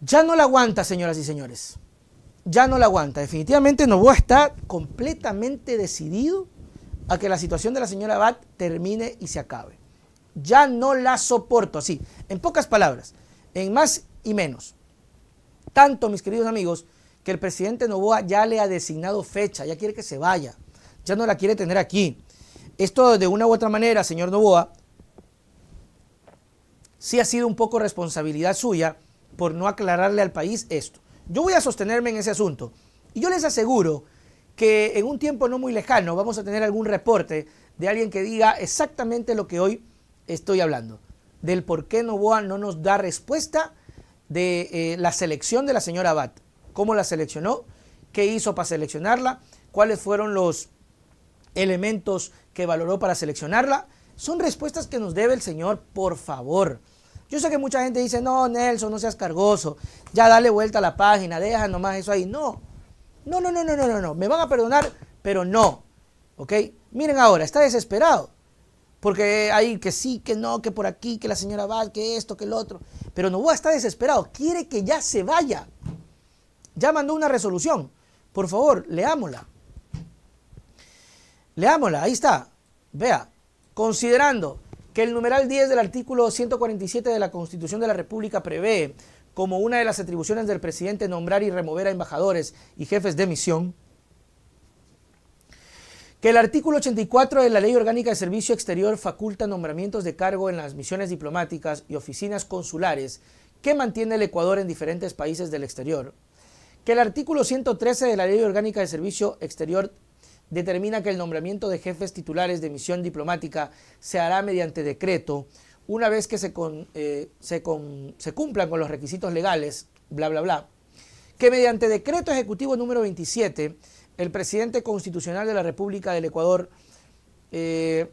Ya no la aguanta, señoras y señores. Ya no la aguanta. Definitivamente Novoa está completamente decidido a que la situación de la señora Abad termine y se acabe. Ya no la soporto, así, en pocas palabras, en más y menos. Tanto, mis queridos amigos, que el presidente Novoa ya le ha designado fecha, ya quiere que se vaya, ya no la quiere tener aquí. Esto de una u otra manera, señor Novoa, sí ha sido un poco responsabilidad suya por no aclararle al país esto. Yo voy a sostenerme en ese asunto. Y yo les aseguro que en un tiempo no muy lejano vamos a tener algún reporte de alguien que diga exactamente lo que hoy estoy hablando. Del por qué Novoa no nos da respuesta de eh, la selección de la señora Abad. ¿Cómo la seleccionó? ¿Qué hizo para seleccionarla? ¿Cuáles fueron los elementos que valoró para seleccionarla? Son respuestas que nos debe el señor, por favor. Yo sé que mucha gente dice, no, Nelson, no seas cargoso, ya dale vuelta a la página, deja nomás eso ahí. No, no, no, no, no, no, no, no. me van a perdonar, pero no. ¿Ok? Miren ahora, está desesperado. Porque hay que sí, que no, que por aquí, que la señora va, que esto, que el otro. Pero Novoa está desesperado, quiere que ya se vaya. Ya mandó una resolución. Por favor, leámosla. Leámosla, ahí está. Vea, considerando que el numeral 10 del artículo 147 de la Constitución de la República prevé como una de las atribuciones del presidente nombrar y remover a embajadores y jefes de misión, que el artículo 84 de la Ley Orgánica de Servicio Exterior faculta nombramientos de cargo en las misiones diplomáticas y oficinas consulares que mantiene el Ecuador en diferentes países del exterior, que el artículo 113 de la Ley Orgánica de Servicio Exterior determina que el nombramiento de jefes titulares de misión diplomática se hará mediante decreto una vez que se, eh, se, cumplan con los requisitos legales, bla, bla, bla, que mediante decreto ejecutivo número 27, el presidente constitucional de la República del Ecuador eh,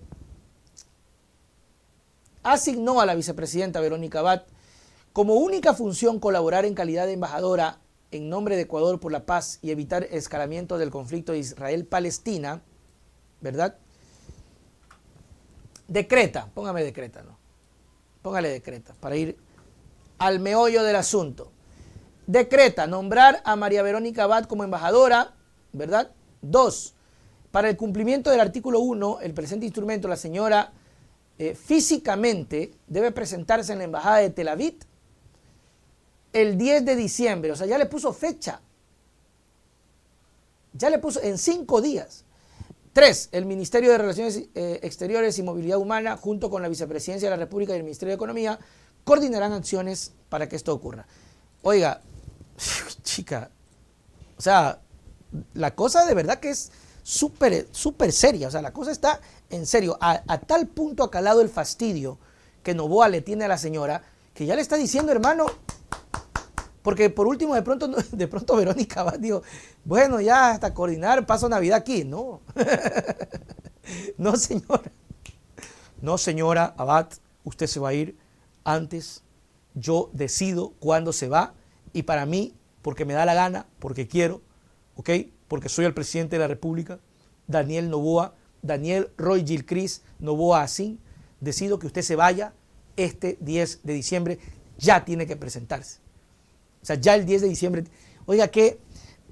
asignó a la vicepresidenta Verónica Bat como única función colaborar en calidad de embajadora en nombre de Ecuador por la paz y evitar escalamiento del conflicto de Israel-Palestina, ¿verdad? Decreta, póngame decreta, ¿no? Póngale decreta para ir al meollo del asunto. Decreta nombrar a María Verónica Abad como embajadora, ¿verdad? Dos, para el cumplimiento del artículo 1, el presente instrumento, la señora eh, físicamente debe presentarse en la embajada de Tel Aviv el 10 de diciembre. O sea, ya le puso fecha. Ya le puso en cinco días. Tres, el Ministerio de Relaciones eh, Exteriores y Movilidad Humana, junto con la Vicepresidencia de la República y el Ministerio de Economía, coordinarán acciones para que esto ocurra. Oiga, chica, o sea, la cosa de verdad que es súper, súper seria. O sea, la cosa está en serio. A, a, tal punto ha calado el fastidio que Novoa le tiene a la señora que ya le está diciendo, hermano, porque por último, de pronto, de pronto Verónica Abad dijo, bueno, ya hasta coordinar, paso Navidad aquí. No, no señora. No señora Abad, usted se va a ir antes. Yo decido cuándo se va y para mí, porque me da la gana, porque quiero, ¿ok? Porque soy el presidente de la República, Daniel Novoa, Daniel Roy Gilcris Novoa así decido que usted se vaya este 10 de diciembre, ya tiene que presentarse. O sea, ya el 10 de diciembre. Oiga, que,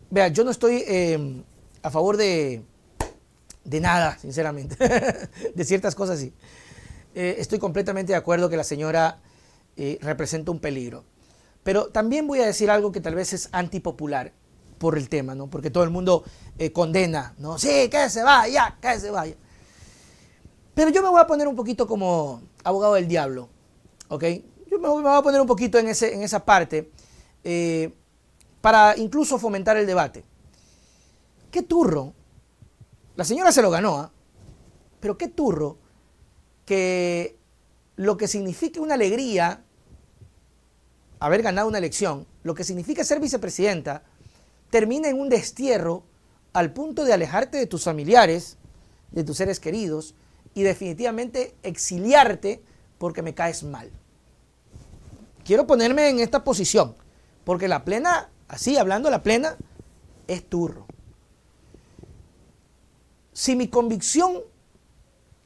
vea, yo no estoy eh, a favor de, de nada, sinceramente, de ciertas cosas sí. Eh, estoy completamente de acuerdo que la señora eh, representa un peligro. Pero también voy a decir algo que tal vez es antipopular por el tema, ¿no? Porque todo el mundo condena, ¿no? Sí, que se vaya, que se vaya. Pero yo me voy a poner un poquito como abogado del diablo, ¿ok? Yo me voy a poner un poquito en, ese, en esa parte eh, para incluso fomentar el debate. ¿Qué turro? La señora se lo ganó, ¿ah? pero qué turro que lo que significa una alegría haber ganado una elección, lo que significa ser vicepresidenta, termina en un destierro al punto de alejarte de tus familiares, de tus seres queridos y definitivamente exiliarte porque me caes mal. Quiero ponerme en esta posición. Porque la plena, así hablando, la plena es turro. Si mi convicción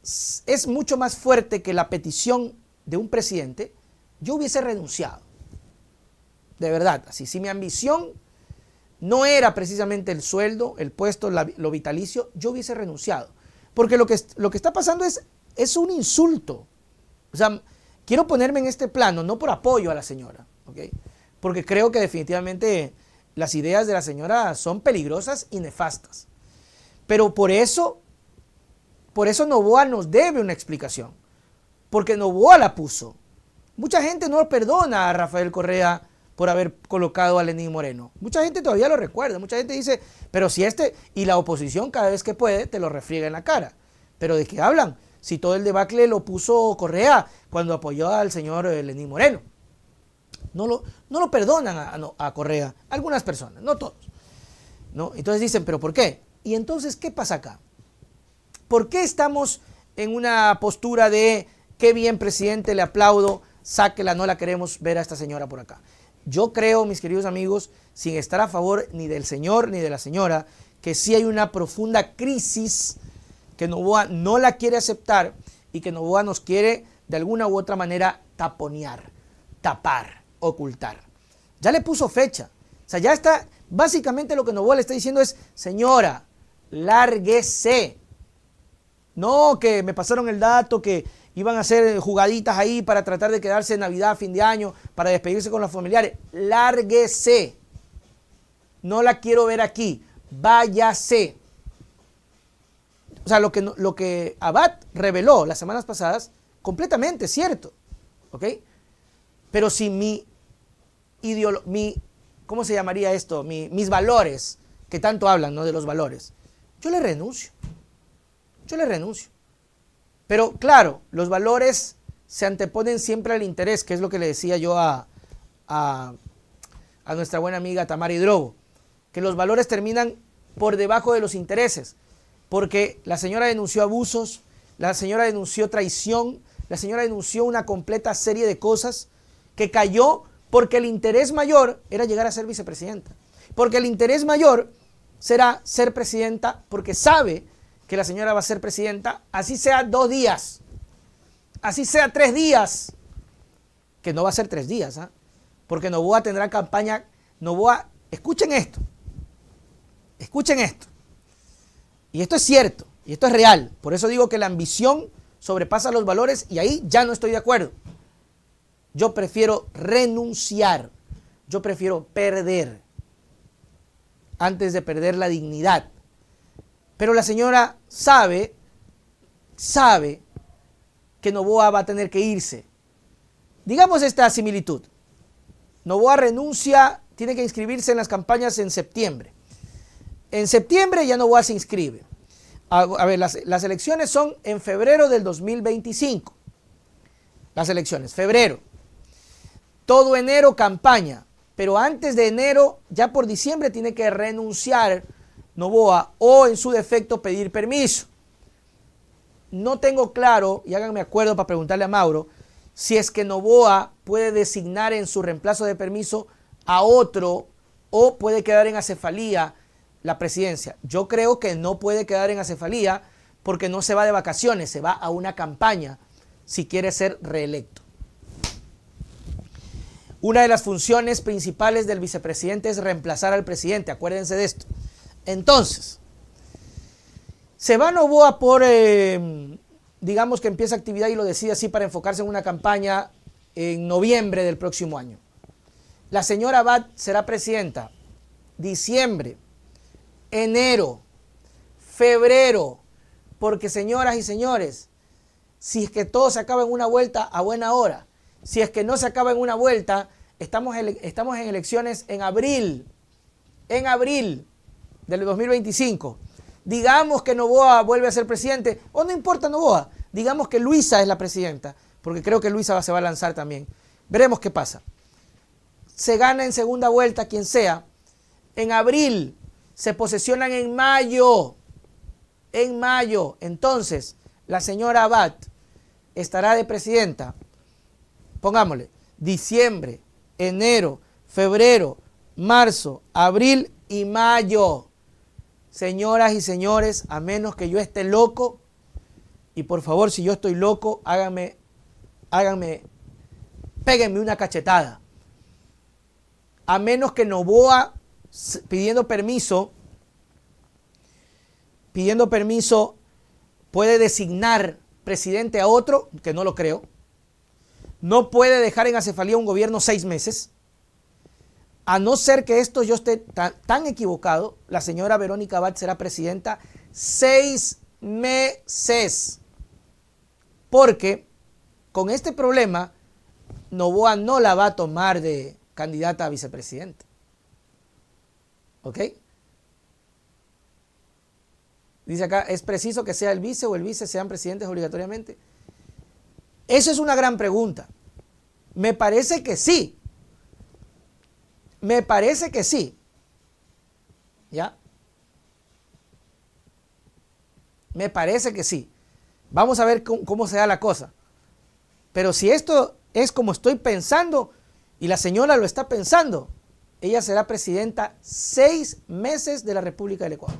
es mucho más fuerte que la petición de un presidente, yo hubiese renunciado. De verdad, así. Si mi ambición no era precisamente el sueldo, el puesto, lo vitalicio, yo hubiese renunciado. Porque lo que, lo que está pasando es, es un insulto. O sea, quiero ponerme en este plano, no por apoyo a la señora. ¿ok?, porque creo que definitivamente las ideas de la señora son peligrosas y nefastas. Pero por eso, por eso Novoa nos debe una explicación, porque Novoa la puso. Mucha gente no perdona a Rafael Correa por haber colocado a Lenín Moreno. Mucha gente todavía lo recuerda, mucha gente dice, pero si este, y la oposición cada vez que puede te lo refriega en la cara. Pero ¿de qué hablan? Si todo el debacle lo puso Correa cuando apoyó al señor eh, Lenín Moreno. No lo, no lo perdonan a, Correa, algunas personas, no todos. ¿no? Entonces dicen, ¿pero por qué? Y entonces, ¿qué pasa acá? ¿Por qué estamos en una postura de qué bien, presidente, le aplaudo, sáquela, no la queremos ver a esta señora por acá? Yo creo, mis queridos amigos, sin estar a favor ni del señor ni de la señora, que sí hay una profunda crisis que Novoa no la quiere aceptar y que Novoa nos quiere de alguna u otra manera taponear, tapar ocultar. Ya le puso fecha. O sea, ya está, básicamente lo que Novoa le está diciendo es, señora, lárguese. No, que me pasaron el dato, que iban a hacer jugaditas ahí para tratar de quedarse en Navidad, fin de año, para despedirse con los familiares. Lárguese. No la quiero ver aquí. Váyase. O sea, lo que, lo que Abad reveló las semanas pasadas, completamente cierto. ¿Ok? Pero si mi mi, ¿cómo se llamaría esto? mis valores, que tanto hablan, ¿no? De los valores. Yo le renuncio. Yo le renuncio. Pero claro, los valores se anteponen siempre al interés, que es lo que le decía yo a, a, a nuestra buena amiga Tamara Hidrobo, que los valores terminan por debajo de los intereses, porque la señora denunció abusos, la señora denunció traición, la señora denunció una completa serie de cosas que cayó porque el interés mayor era llegar a ser vicepresidenta. Porque el interés mayor será ser presidenta porque sabe que la señora va a ser presidenta, así sea dos días, así sea tres días, que no va a ser tres días, ¿ah? porque Novoa tendrá campaña, Novoa, escuchen esto, escuchen esto, y esto es cierto, y esto es real, por eso digo que la ambición sobrepasa los valores y ahí ya no estoy de acuerdo. Yo prefiero renunciar, yo prefiero perder antes de perder la dignidad. Pero la señora sabe, sabe que Novoa va a tener que irse. Digamos esta similitud. Novoa renuncia, tiene que inscribirse en las campañas en septiembre. En septiembre ya Novoa se inscribe. A, ver, las elecciones son en febrero del 2025. Las elecciones, febrero. Todo enero campaña, pero antes de enero, ya por diciembre, tiene que renunciar Novoa o en su defecto pedir permiso. No tengo claro, y háganme acuerdo para preguntarle a Mauro, si es que Novoa puede designar en su reemplazo de permiso a otro o puede quedar en acefalía la presidencia. Yo creo que no puede quedar en acefalía porque no se va de vacaciones, se va a una campaña si quiere ser reelecto. Una de las funciones principales del vicepresidente es reemplazar al presidente, acuérdense de esto. Entonces, se va Novoa por, eh, digamos que empieza actividad y lo decide así para enfocarse en una campaña en noviembre del próximo año. La señora Abad será presidenta diciembre, enero, febrero, porque señoras y señores, si es que todo se acaba en una vuelta a buena hora, si es que no se acaba en una vuelta, estamos, estamos en elecciones en abril, en abril del 2025. Digamos que Novoa vuelve a ser presidente, o no importa Novoa, digamos que Luisa es la presidenta, porque creo que Luisa se va a lanzar también. Veremos qué pasa. Se gana en segunda vuelta quien sea. En abril se posesionan en mayo. En mayo, entonces, la señora Abad estará de presidenta pongámosle, diciembre, enero, febrero, marzo, abril y mayo. Señoras y señores, a menos que yo esté loco, y por favor, si yo estoy loco, háganme, háganme, péguenme una cachetada. A menos que Novoa, pidiendo permiso, pidiendo permiso, puede designar presidente a otro, que no lo creo, no puede dejar en acefalía un gobierno seis meses, a no ser que esto yo esté tan, equivocado, la señora Verónica Abad será presidenta seis meses. Porque con este problema, Novoa no la va a tomar de candidata a vicepresidente. ¿Ok? Dice acá, es preciso que sea el vice o el vice sean presidentes obligatoriamente. Esa es una gran pregunta. Me parece que sí. Me parece que sí. ¿Ya? Me parece que sí. Vamos a ver cómo, se da la cosa. Pero si esto es como estoy pensando y la señora lo está pensando, ella será presidenta seis meses de la República del Ecuador.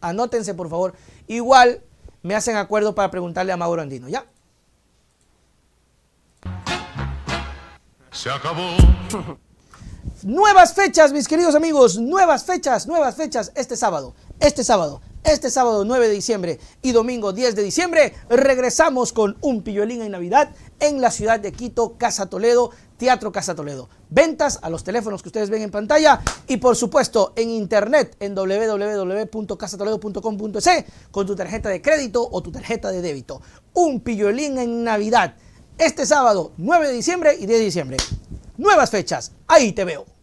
Anótense, por favor. Igual me hacen acuerdo para preguntarle a Mauro Andino, ¿ya? Se acabó. nuevas fechas, mis queridos amigos, nuevas fechas, nuevas fechas este sábado, este sábado. Este sábado 9 de diciembre y domingo 10 de diciembre regresamos con un Pillolín en Navidad en la ciudad de Quito, Casa Toledo, Teatro Casa Toledo. Ventas a los teléfonos que ustedes ven en pantalla y por supuesto en internet en www.casatoledo.com.es con tu tarjeta de crédito o tu tarjeta de débito. Un Pillolín en Navidad este sábado 9 de diciembre y 10 de diciembre. Nuevas fechas, ahí te veo.